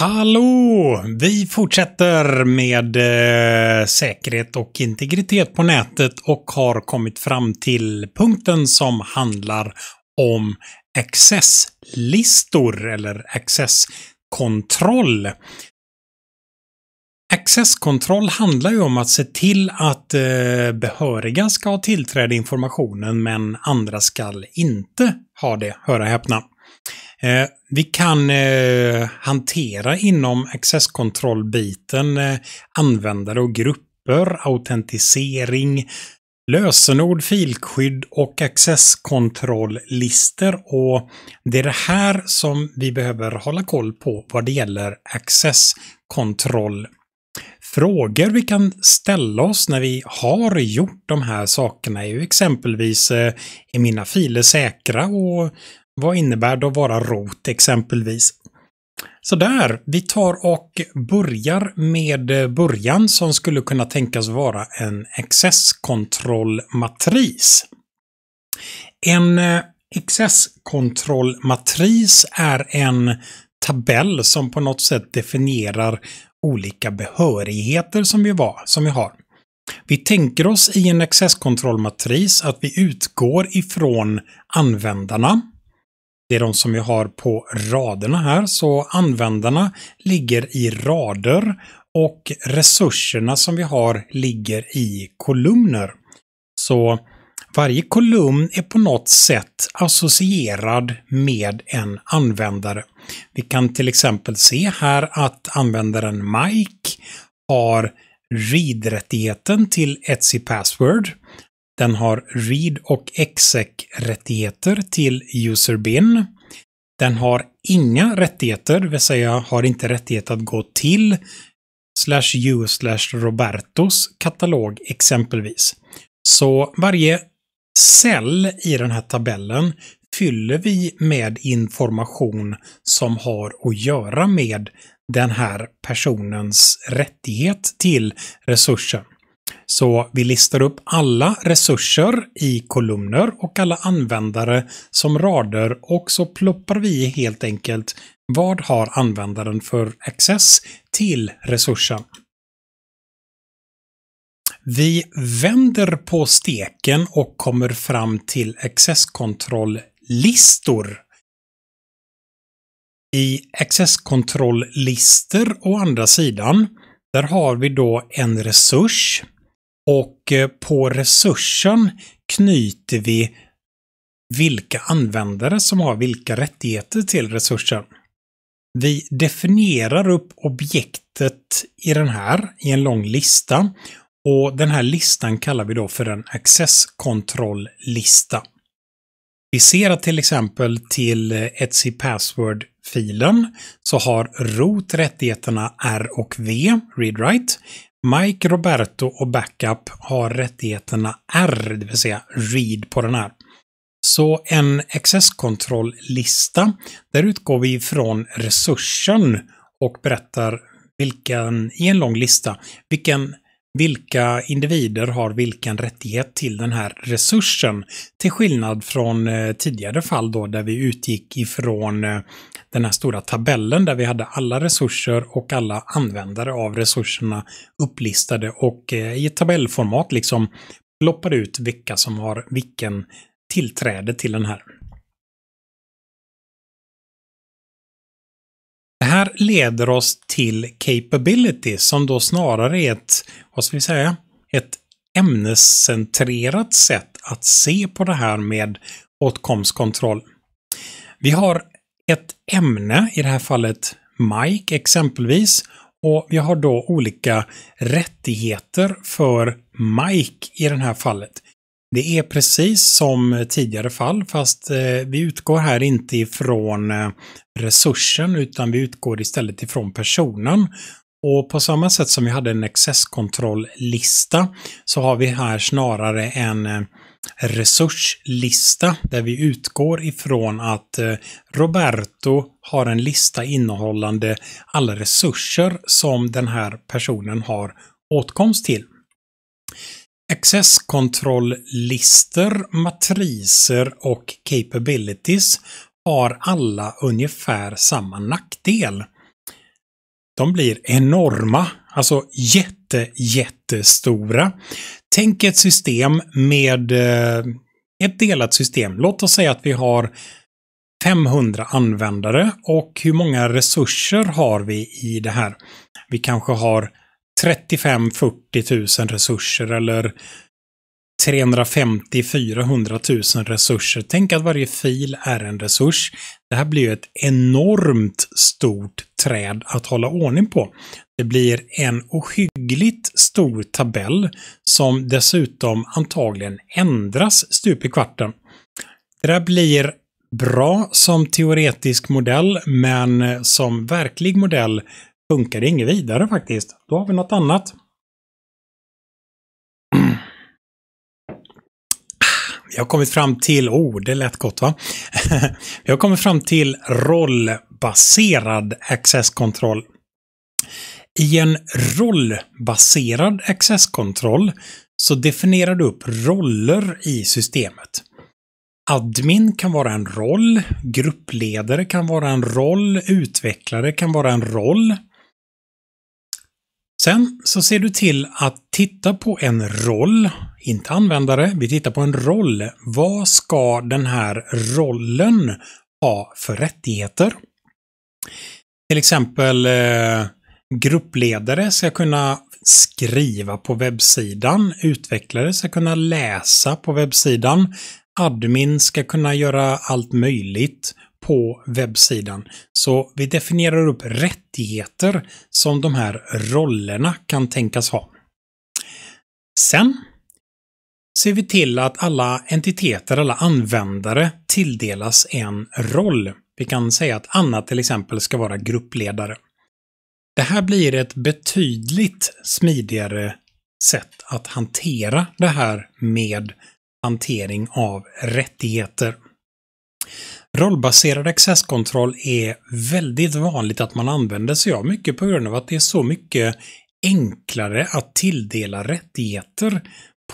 Hallå! Vi fortsätter med eh, säkerhet och integritet på nätet och har kommit fram till punkten som handlar om accesslistor eller accesskontroll. Accesskontroll handlar ju om att se till att eh, behöriga ska ha tillträde informationen men andra ska inte ha det, höra häpna. Eh, vi kan eh, hantera inom accesskontrollbiten eh, användare och grupper, autentisering, lösenord, filskydd och accesskontrolllistor. Och det är det här som vi behöver hålla koll på vad det gäller accesskontroll frågor vi kan ställa oss när vi har gjort de här sakerna är ju exempelvis är eh, mina filer säkra och vad innebär det att vara rot exempelvis? Så där, vi tar och börjar med början som skulle kunna tänkas vara en accesskontrollmatris. En accesskontrollmatris eh, är en tabell som på något sätt definierar olika behörigheter som vi, var, som vi har. Vi tänker oss i en accesskontrollmatris att vi utgår ifrån användarna det är de som vi har på raderna här, så användarna ligger i rader och resurserna som vi har ligger i kolumner. Så varje kolumn är på något sätt associerad med en användare. Vi kan till exempel se här att användaren Mike har read-rättigheten till Etsy Password. Den har read och exec-rättigheter till userbin. Den har inga rättigheter, det vill säga har inte rättighet att gå till slash u slash Robertos katalog exempelvis. Så varje cell i den här tabellen fyller vi med information som har att göra med den här personens rättighet till resursen. Så vi listar upp alla resurser i kolumner och alla användare som rader och så pluppar vi helt enkelt vad har användaren för access till resursen. Vi vänder på steken och kommer fram till accesskontrolllistor. I accesskontrolllistor å andra sidan, där har vi då en resurs och eh, på resursen knyter vi vilka användare som har vilka rättigheter till resursen. Vi definierar upp objektet i den här, i en lång lista. Och den här listan kallar vi då för en accesskontrolllista. Vi ser att till exempel till eh, Etsy Password-filen så har rot rättigheterna R och V, read-write, Mike, Roberto och Backup har rättigheterna R, det vill säga read på den här. Så en accesskontroll-lista, där utgår vi från resursen och berättar vilken, i en lång lista, vilken vilka individer har vilken rättighet till den här resursen. Till skillnad från eh, tidigare fall då där vi utgick ifrån eh, den här stora tabellen där vi hade alla resurser och alla användare av resurserna upplistade och eh, i ett tabellformat liksom ploppar ut vilka som har vilken tillträde till den här Det här leder oss till capability som då snarare är ett, vad ska vi säga, ett ämnescentrerat sätt att se på det här med åtkomstkontroll. Vi har ett ämne, i det här fallet Mike exempelvis, och vi har då olika rättigheter för Mike i det här fallet. Det är precis som tidigare fall fast eh, vi utgår här inte ifrån eh, resursen utan vi utgår istället ifrån personen. Och på samma sätt som vi hade en accesskontrollista så har vi här snarare en eh, resurslista där vi utgår ifrån att Roberto har en lista innehållande alla resurser som den här personen har åtkomst till. Access-kontrolllistor, matriser och capabilities har alla ungefär samma nackdel. De blir enorma, alltså jätte, jättestora. Tänk ett system med eh, ett delat system. Låt oss säga att vi har 500 användare och hur många resurser har vi i det här? Vi kanske har 35-40 000 resurser eller 350-400 000 resurser. Tänk att varje fil är en resurs. Det här blir ju ett enormt stort träd att hålla ordning på. Det blir en ohyggligt stor tabell som dessutom antagligen ändras stup i kvarten. Det där blir bra som teoretisk modell, men som verklig modell Funkar det inget vidare faktiskt. Då har vi något annat. Vi har kommit fram till, oh, det lät gott va? Vi har kommit fram till rollbaserad accesskontroll. I en rollbaserad accesskontroll så definierar du upp roller i systemet. Admin kan vara en roll, gruppledare kan vara en roll, utvecklare kan vara en roll. Sen så ser du till att titta på en roll, inte användare, vi tittar på en roll. Vad ska den här rollen ha för rättigheter? Till exempel eh, gruppledare ska kunna skriva på webbsidan, utvecklare ska kunna läsa på webbsidan, admin ska kunna göra allt möjligt på webbsidan. Så vi definierar upp rättigheter som de här rollerna kan tänkas ha. Sen ser vi till att alla entiteter, alla användare tilldelas en roll. Vi kan säga att Anna till exempel ska vara gruppledare. Det här blir ett betydligt smidigare sätt att hantera det här med hantering av rättigheter. Rollbaserad accesskontroll är väldigt vanligt att man använder sig av mycket på grund av att det är så mycket enklare att tilldela rättigheter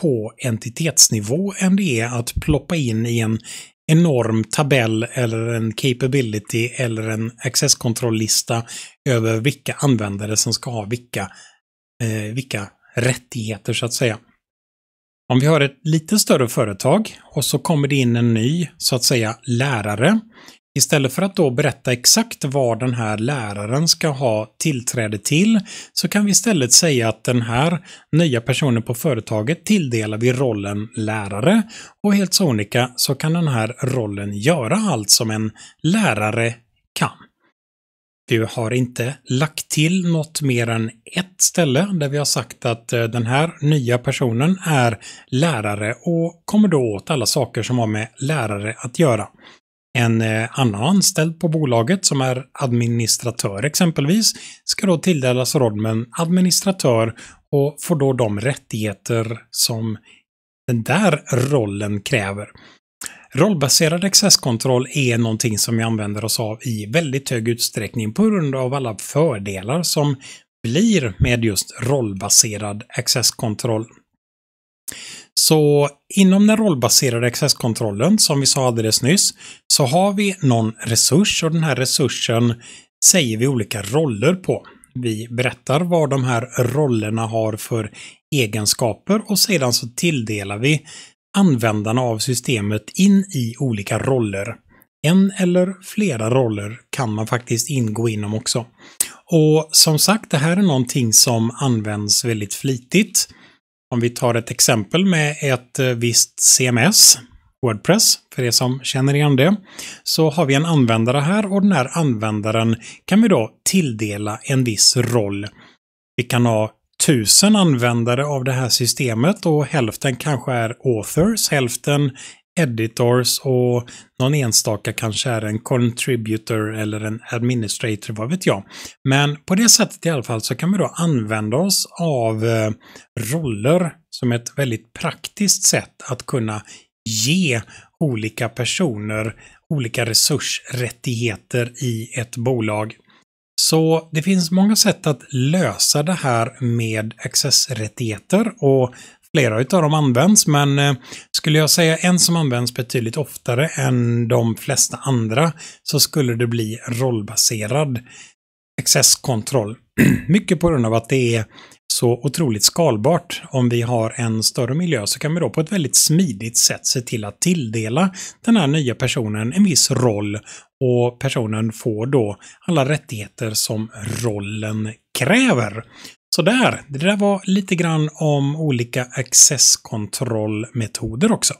på entitetsnivå än det är att ploppa in i en enorm tabell eller en capability eller en accesskontrollista över vilka användare som ska ha vilka, eh, vilka rättigheter så att säga. Om vi har ett lite större företag och så kommer det in en ny, så att säga, lärare. Istället för att då berätta exakt vad den här läraren ska ha tillträde till så kan vi istället säga att den här nya personen på företaget tilldelar vi rollen lärare och helt sonika så kan den här rollen göra allt som en lärare kan. Du har inte lagt till något mer än ett ställe där vi har sagt att eh, den här nya personen är lärare och kommer då åt alla saker som har med lärare att göra. En eh, annan anställd på bolaget som är administratör exempelvis ska då tilldelas rollen administratör och får då de rättigheter som den där rollen kräver. Rollbaserad accesskontroll är någonting som vi använder oss av i väldigt hög utsträckning på grund av alla fördelar som blir med just rollbaserad accesskontroll. Så inom den rollbaserade accesskontrollen, som vi sa alldeles nyss, så har vi någon resurs och den här resursen säger vi olika roller på. Vi berättar vad de här rollerna har för egenskaper och sedan så tilldelar vi användarna av systemet in i olika roller. En eller flera roller kan man faktiskt ingå inom också. Och som sagt, det här är någonting som används väldigt flitigt. Om vi tar ett exempel med ett eh, visst CMS, Wordpress, för er som känner igen det, så har vi en användare här och den här användaren kan vi då tilldela en viss roll. Vi kan ha tusen användare av det här systemet och hälften kanske är authors, hälften editors och någon enstaka kanske är en contributor eller en administrator, vad vet jag. Men på det sättet i alla fall så kan vi då använda oss av eh, roller som ett väldigt praktiskt sätt att kunna ge olika personer olika resursrättigheter i ett bolag. Så det finns många sätt att lösa det här med accessrättigheter och flera av dem används, men eh, skulle jag säga en som används betydligt oftare än de flesta andra så skulle det bli rollbaserad accesskontroll. Mycket på grund av att det är så otroligt skalbart. Om vi har en större miljö så kan vi då på ett väldigt smidigt sätt se till att tilldela den här nya personen en viss roll och personen får då alla rättigheter som rollen kräver. Så där, det där var lite grann om olika accesskontrollmetoder också.